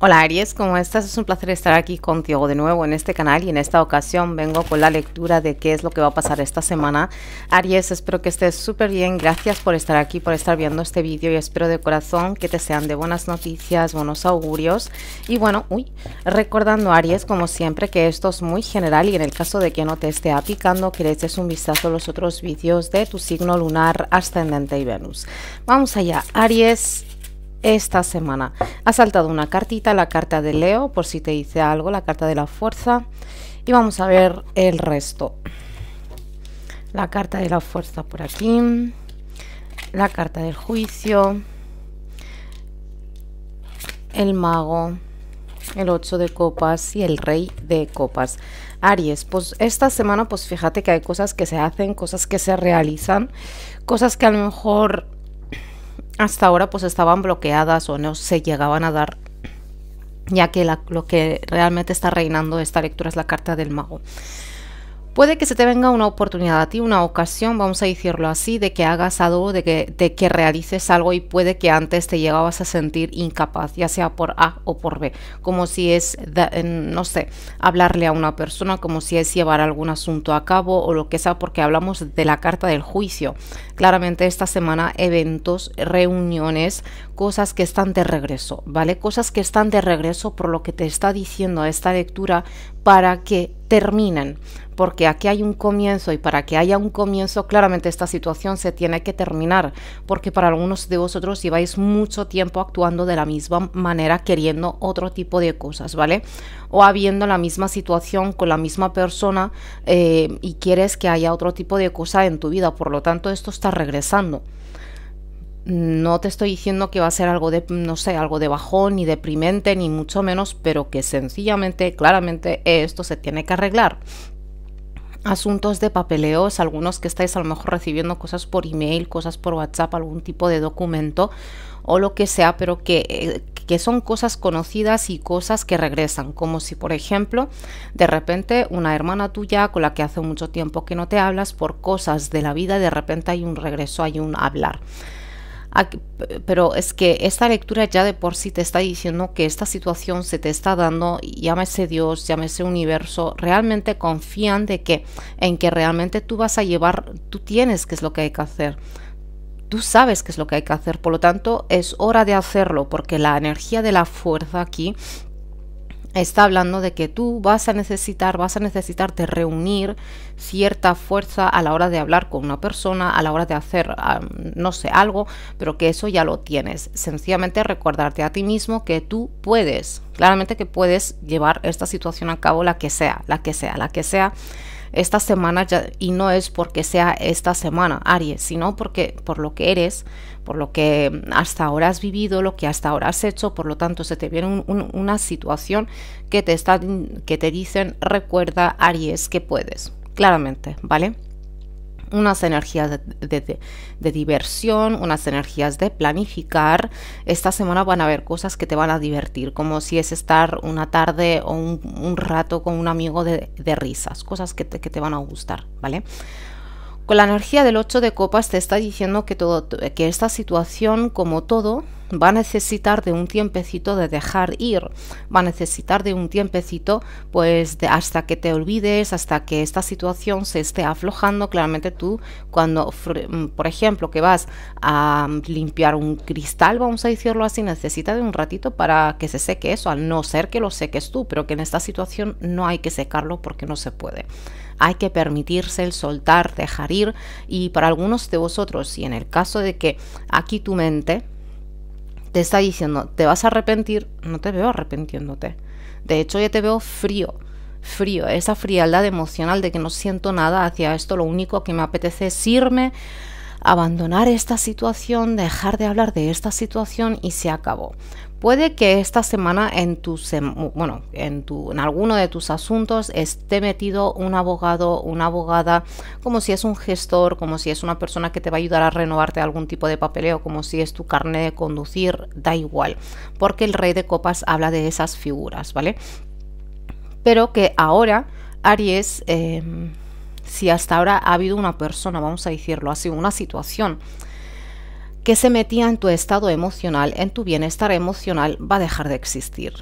Hola Aries, ¿cómo estás? Es un placer estar aquí contigo de nuevo en este canal y en esta ocasión vengo con la lectura de qué es lo que va a pasar esta semana. Aries, espero que estés súper bien, gracias por estar aquí, por estar viendo este vídeo y espero de corazón que te sean de buenas noticias, buenos augurios y bueno, uy, recordando Aries como siempre que esto es muy general y en el caso de que no te esté aplicando que le eches un vistazo a los otros vídeos de tu signo lunar, ascendente y Venus. Vamos allá, Aries, esta semana. Ha saltado una cartita, la carta de Leo, por si te dice algo, la carta de la fuerza. Y vamos a ver el resto. La carta de la fuerza por aquí. La carta del juicio. El mago. El 8 de copas y el rey de copas. Aries, pues esta semana pues fíjate que hay cosas que se hacen, cosas que se realizan, cosas que a lo mejor hasta ahora pues estaban bloqueadas o no se llegaban a dar, ya que lo que realmente está reinando esta lectura es la carta del mago. Puede que se te venga una oportunidad a ti, una ocasión, vamos a decirlo así, de que hagas algo, de que, de que realices algo y puede que antes te llegabas a sentir incapaz, ya sea por A o por B, como si es, no sé, hablarle a una persona, como si es llevar algún asunto a cabo o lo que sea, porque hablamos de la carta del juicio, claramente esta semana eventos, reuniones, cosas que están de regreso, ¿vale? Cosas que están de regreso por lo que te está diciendo esta lectura para que terminen, porque aquí hay un comienzo y para que haya un comienzo, claramente esta situación se tiene que terminar, porque para algunos de vosotros lleváis mucho tiempo actuando de la misma manera, queriendo otro tipo de cosas, ¿vale? O habiendo la misma situación con la misma persona eh, y quieres que haya otro tipo de cosa en tu vida, por lo tanto esto está regresando. No te estoy diciendo que va a ser algo de, no sé, algo de bajón, ni deprimente, ni mucho menos, pero que sencillamente, claramente, esto se tiene que arreglar asuntos de papeleos, algunos que estáis a lo mejor recibiendo cosas por email, cosas por WhatsApp, algún tipo de documento o lo que sea, pero que, eh, que son cosas conocidas y cosas que regresan, como si por ejemplo de repente una hermana tuya con la que hace mucho tiempo que no te hablas por cosas de la vida, de repente hay un regreso, hay un hablar. Pero es que esta lectura ya de por sí te está diciendo que esta situación se te está dando, llámese Dios, llámese universo, realmente confían de que en que realmente tú vas a llevar, tú tienes que es lo que hay que hacer. Tú sabes qué es lo que hay que hacer, por lo tanto es hora de hacerlo, porque la energía de la fuerza aquí está hablando de que tú vas a necesitar, vas a necesitarte reunir cierta fuerza a la hora de hablar con una persona, a la hora de hacer, no sé, algo, pero que eso ya lo tienes. Sencillamente recordarte a ti mismo que tú puedes, claramente que puedes llevar esta situación a cabo, la que sea, la que sea. La que sea esta semana ya, y no es porque sea esta semana, Aries, sino porque por lo que eres, por lo que hasta ahora has vivido, lo que hasta ahora has hecho, por lo tanto se te viene una situación que te, está, que te dicen recuerda Aries que puedes, claramente, ¿vale? unas energías de, diversión, unas energías de planificar. Esta semana van a haber cosas que te van a divertir, como si es estar una tarde o un, rato con un amigo de, risas, cosas que que te van a gustar, ¿vale? Con la energía del 8 de copas te está diciendo que, todo, que esta situación, como todo, va a necesitar de un tiempecito de dejar ir, va a necesitar de un tiempecito pues de hasta que te olvides, hasta que esta situación se esté aflojando, claramente tú cuando mm, por ejemplo que vas a limpiar un cristal, vamos a decirlo así, necesita de un ratito para que se seque eso, al no ser que lo seques tú, pero que en esta situación no hay que secarlo porque no se puede. Hay que permitirse el soltar, dejar ir y para algunos de vosotros, y en el caso de que aquí tu mente te está diciendo, te vas a arrepentir, no te veo arrepentiéndote. De hecho, ya te veo frío, frío, esa frialdad emocional de que no siento nada hacia esto, lo único que me apetece es irme, abandonar esta situación, dejar de hablar de esta situación y se acabó. Puede que esta semana en tu bueno, en tu en alguno de tus asuntos esté metido un abogado, una abogada, como si es un gestor, como si es una persona que te va a ayudar a renovarte algún tipo de papeleo, como si es tu carne de conducir, da igual, porque el rey de copas habla de esas figuras, ¿vale? Pero que ahora Aries em, si hasta ahora ha habido una persona, vamos a decirlo así, una situación que se metía en tu estado emocional, en tu bienestar emocional, va a dejar de existir.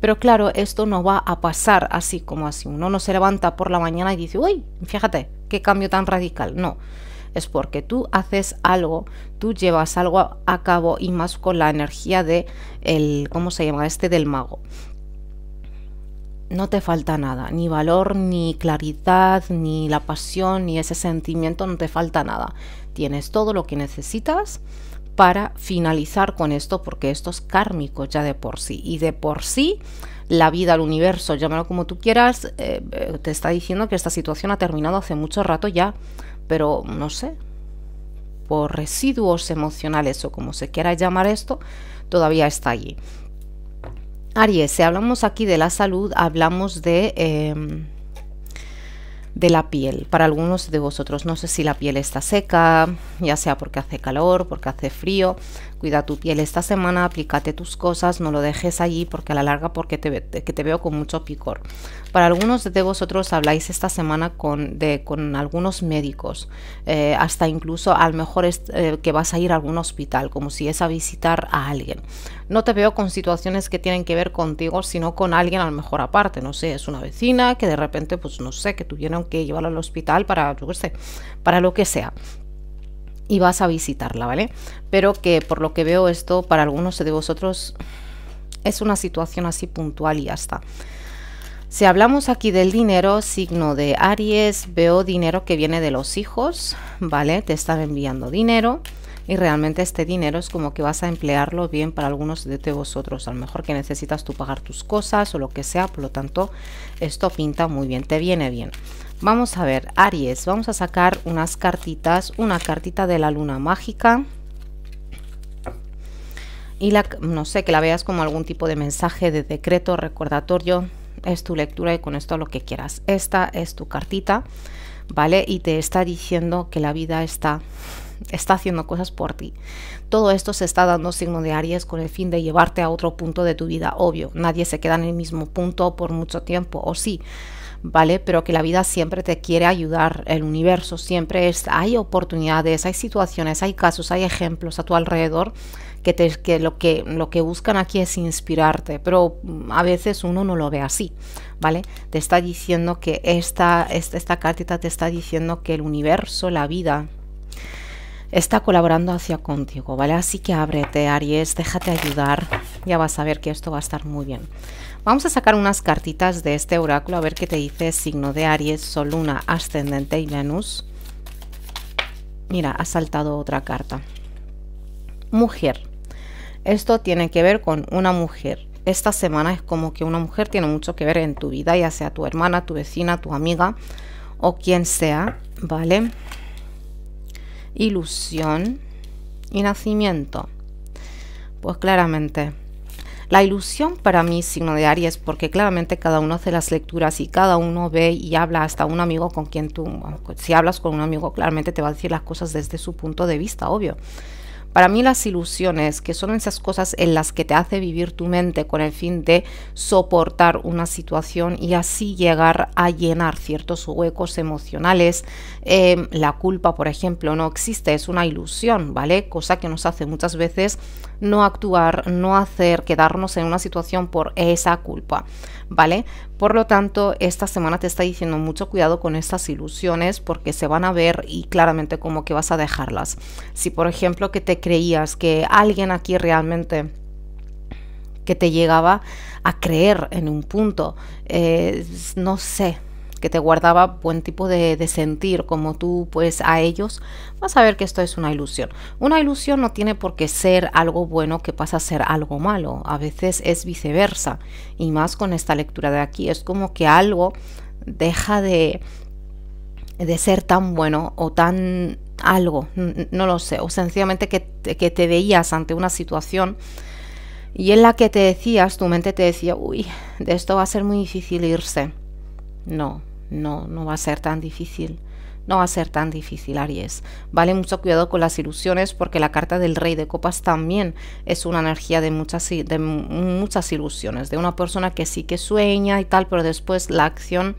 Pero claro, esto no va a pasar así como así. Uno no se levanta por la mañana y dice, uy, fíjate, qué cambio tan radical. No, es porque tú haces algo, tú llevas algo a cabo y más con la energía de el, ¿cómo se llama? Este del mago no te falta nada, ni valor, ni claridad, ni la pasión, ni ese sentimiento, no te falta nada. Tienes todo lo que necesitas para finalizar con esto, porque esto es kármico ya de por sí. Y de por sí, la vida, el universo, llámalo como tú quieras, eh, eh, te está diciendo que esta situación ha terminado hace mucho rato ya, pero no sé, por residuos emocionales o como se quiera llamar esto, todavía está allí. Aries, si hablamos aquí de la salud, hablamos de, em, de la piel. Para algunos de vosotros, no sé si la piel está seca, ya sea porque hace calor, porque hace frío. Cuida tu piel esta semana, aplícate tus cosas, no lo dejes allí porque a la larga porque te, que te veo con mucho picor. Para algunos de vosotros habláis esta semana con, de, con algunos médicos, eh, hasta incluso a lo mejor eh, que vas a ir a algún hospital, como si es a visitar a alguien no te veo con situaciones que tienen que ver contigo, sino con alguien a lo mejor aparte, no sé, es una vecina que de repente, pues no sé, que tuvieron que llevarla al hospital para, sé, para lo que sea y vas a visitarla, ¿vale? Pero que por lo que veo esto para algunos de vosotros es una situación así puntual y ya está. Si hablamos aquí del dinero, signo de Aries, veo dinero que viene de los hijos, ¿vale? Te están enviando dinero y realmente este dinero es como que vas a emplearlo bien para algunos de vosotros, a lo mejor que necesitas tú pagar tus cosas o lo que sea, por lo tanto esto pinta muy bien, te viene bien. Vamos a ver, Aries, vamos a sacar unas cartitas, una cartita de la luna mágica, y la, no sé, que la veas como algún tipo de mensaje de decreto, recordatorio, es tu lectura y con esto lo que quieras. Esta es tu cartita, ¿vale? Y te está diciendo que la vida está está haciendo cosas por ti. Todo esto se está dando signo de Aries con el fin de llevarte a otro punto de tu vida, obvio. Nadie se queda en el mismo punto por mucho tiempo, o sí. ¿vale? Pero que la vida siempre te quiere ayudar, el universo siempre es, hay oportunidades, hay situaciones, hay casos, hay ejemplos a tu alrededor que, te, que, lo, que lo que buscan aquí es inspirarte, pero mm, a veces uno no lo ve así, ¿vale? Te está diciendo que esta, esta, esta cartita te está diciendo que el universo, la vida, está colaborando hacia contigo, ¿vale? Así que ábrete, Aries, déjate ayudar, ya vas a ver que esto va a estar muy bien. Vamos a sacar unas cartitas de este oráculo a ver qué te dice signo de Aries, Sol, Luna, Ascendente y Venus. Mira, ha saltado otra carta. Mujer. Esto tiene que ver con una mujer. Esta semana es como que una mujer tiene mucho que ver en tu vida, ya sea tu hermana, tu vecina, tu amiga o quien sea, ¿vale? ilusión y nacimiento. Pues claramente, la ilusión para mí signo de Aries, porque claramente cada uno hace las lecturas y cada uno ve y habla hasta un amigo con quien tú, si hablas con un amigo, claramente te va a decir las cosas desde su punto de vista, obvio. Para mí las ilusiones, que son esas cosas en las que te hace vivir tu mente con el fin de soportar una situación y así llegar a llenar ciertos huecos emocionales, em, la culpa, por ejemplo, no existe, es una ilusión, ¿vale? Cosa que nos hace muchas veces no actuar, no hacer, quedarnos en una situación por esa culpa, ¿vale? Por lo tanto, esta semana te está diciendo mucho cuidado con estas ilusiones porque se van a ver y claramente como que vas a dejarlas. Si por ejemplo que te creías, que alguien aquí realmente que te llegaba a creer en un punto, eh, no sé, que te guardaba buen tipo de, de, sentir como tú, pues a ellos, vas a ver que esto es una ilusión. Una ilusión no tiene por qué ser algo bueno que pasa a ser algo malo, a veces es viceversa, y más con esta lectura de aquí, es como que algo deja de de ser tan bueno o tan algo, no lo sé, o sencillamente que, te veías ante una situación y en la que te decías, tu mente te decía, uy, de esto va a ser muy difícil irse. No, no, no va a ser tan difícil. No va a ser tan difícil, Aries. Vale mucho cuidado con las ilusiones porque la carta del Rey de Copas también es una energía de muchas, de muchas ilusiones, de una persona que sí que sueña y tal, pero después la acción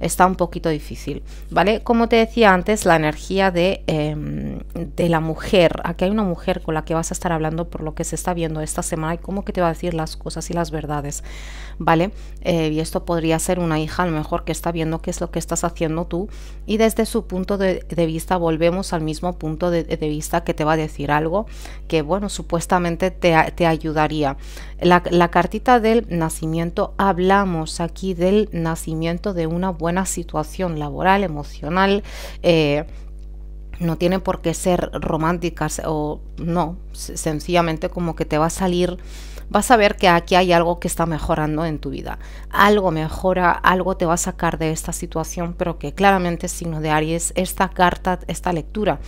está un poquito difícil, ¿vale? Como te decía antes, la energía em, de, la mujer, aquí hay una mujer con la que vas a estar hablando por lo que se está viendo esta semana y cómo que te va a decir las cosas y las verdades, ¿vale? Eh, y esto podría ser una hija a lo mejor que está viendo qué es lo que estás haciendo tú y desde su punto de, vista volvemos al mismo punto de, vista que te va a decir algo que, bueno, supuestamente te, te ayudaría. La, la cartita del nacimiento, hablamos aquí del nacimiento de una buena buena situación laboral, emocional. Eh, no tiene por qué ser románticas o no, sencillamente como que te va a salir, vas a ver que aquí hay algo que está mejorando en tu vida, algo mejora, algo te va a sacar de esta situación, pero que claramente signo de Aries, esta carta, esta lectura,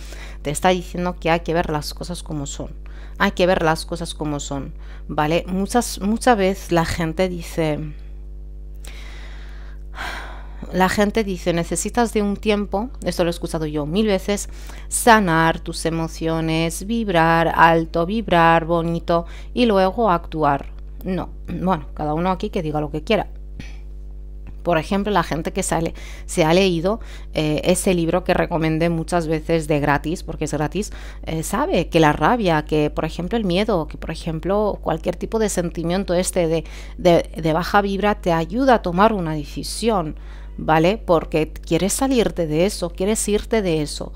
te está diciendo que hay que ver las cosas como son, hay que ver las cosas como son, ¿vale? Muchas, muchas veces la gente dice la gente dice, necesitas de un tiempo, esto lo he escuchado yo mil veces, sanar tus emociones, vibrar alto, vibrar bonito y luego actuar. No, bueno, cada uno aquí que diga lo que quiera. Por ejemplo, la gente que sale, se ha leído eh, ese libro que recomendé muchas veces de gratis, porque es gratis, eh, sabe que la rabia, que por ejemplo el miedo, que por ejemplo cualquier tipo de sentimiento este de baja vibra te ayuda a tomar una decisión. ¿vale? Porque quieres salirte de eso, quieres irte de eso.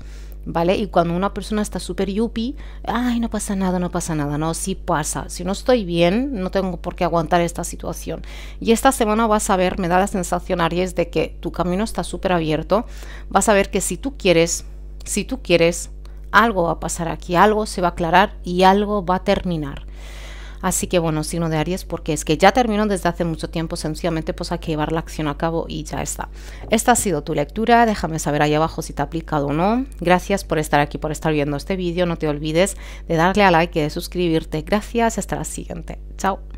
¿Vale? Y cuando una persona está súper yuppie, ay, no pasa nada, no pasa nada, no, sí pasa. Si no estoy bien, no tengo por qué aguantar esta situación. Y esta semana vas a ver, me da la sensación, Aries, de que tu camino está súper abierto. Vas a ver que si tú quieres, si tú quieres, algo va a pasar aquí, algo se va a aclarar y algo va a terminar. Así que bueno, signo de Aries, porque es que ya terminó desde hace mucho tiempo, sencillamente pues hay que llevar la acción a cabo y ya está. Esta ha sido tu lectura, déjame saber ahí abajo si te ha aplicado o no. Gracias por estar aquí, por estar viendo este vídeo, no te olvides de darle a like y de suscribirte. Gracias, hasta la siguiente. Chao.